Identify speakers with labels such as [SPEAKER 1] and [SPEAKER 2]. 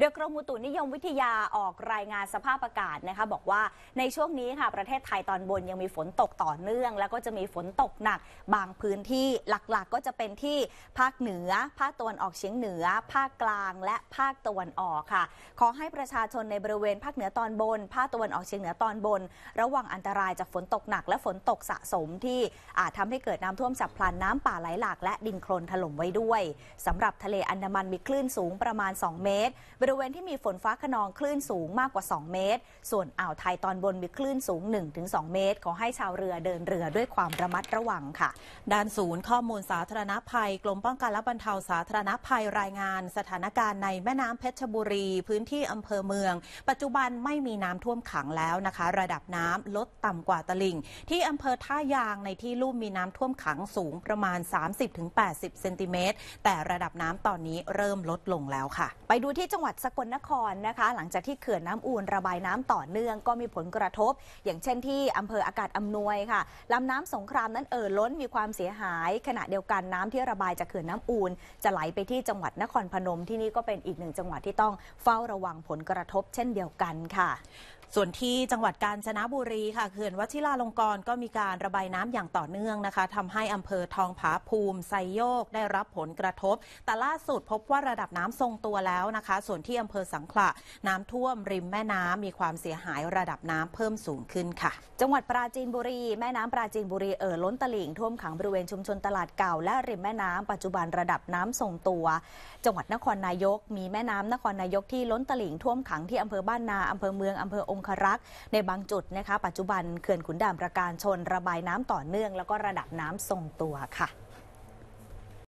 [SPEAKER 1] ดยกรมอุตุนิยมวิทยาออกรายงานสภาพอากาศนะคะบอกว่าในช่วงนี้ค่ะประเทศไทยตอนบนยังมีฝนตกต่อเนื่อง แล้วก็จะมีฝนตกหนัก บางพื้นที่หลักๆ ก็จะเป็นที่ภาคเหนือ ภาคตะวันออกเฉียงเหนือ ภาคกลางและภาคตะวันออกค่ะ ขอให้ประชาชนในบริเวณภาคเหนือตอนบน ภาคตะวันออกเฉียงเหนือตอนบน ระวังอันตรายจากฝนตกหนัก และฝนตกสะสมที่อาจทำให้เกิดน้ำท่วมฉับพลันน้ำป่าไหลหลากและดินโคลนถล่มไว้ด้วย สำหรับทะเลอันดามันมีคลื่นสูงประมาณ 2 เมตรริเวณที่มีฝนฟ้าขนองคลื่นสูงมากกว่า 2 เมตร ส่วนอ่าวไทยตอนบนมีคลื่นสูง
[SPEAKER 2] 1-2 เมตร ขอให้ชาวเรือเดินเรือด้วยความระมัดระวังค่ะ ด้านศูนย์ข้อมูลสาธารณภัยกรมป้องกันและบรรเทาสาธารณภัยรายงานสถานการณ์ในแม่น้ำเพชรบุรี พื้นที่อำเภอเมือง ปัจจุบันไม่มีน้ำท่วมขังแล้วนะคะ ระดับน้ำลดต่ำกว่าตลิ่งที่อำเภอท่ายางในที่ลุ่มมีน้ำท่วมขังสูงประมาณ 30-80เซนติเมตรแต่ระดับน้ำตอนนี้เริ่มลดลงแล้วค่ะ ไปดูที่จังหวัด
[SPEAKER 1] สกลนครนะคะหลังจากที่เขื่อนน้ำอูนระบายน้ำต่อเนื่องก็มีผลกระทบ อย่างเช่นที่อำเภออากาศอำนวยค่ะ ลำน้ำสงครามนั้นเอ่อล้นมีความเสียหาย ขณะเดียวกันน้ำที่ระบายจากเขื่อนน้ำอูนจะไหลไปที่จังหวัดนครพนมที่นี่ก็เป็นอีกหนึ่งจังหวัดที่ต้อง
[SPEAKER 2] เฝ้าระวังผลกระทบ เช่นเดียวกันค่ะส่วนที่จังหวัดกาญจนบุรีค่ะเขื่อนวชิราลงกรณ์ก็มีการระบายน้ำอย่างต่อเนื่องนะคะทำให้อำเภอทองผาภูมิไซโยกได้รับผลกระทบ แต่ล่าสุดพบว่าระดับน้ำทรงตัวแล้วนะคะส่วนที่อำเภอสังขละน้ำท่วมริมแม่น้ำมีความเสียหายระดับน้ำเพิ่มสูงขึ้นค่ะจังหวัดปราจีนบุรีแม่น้ำปราจีนบุรีเอ่อล้นตลิ่งท่วมขังบริเวณชุมช
[SPEAKER 1] นตลาดเก่า และริมแม่น้ำปัจจุบันระดับน้ำทรงตัว จังหวัดนครนายกมีแม่น้ำนครนายกที่ล้นตลิ่งท่วมขังที่อำเภอบ้านนาอำเภอเมืองอำเภอองครักษ์ในบางจุดนะคะปัจจุบันเขื่อนขุนด่านประการชน ระบายน้ำต่อเนื่องแล้วก็ระดับน้ำทรงตัวค่ะ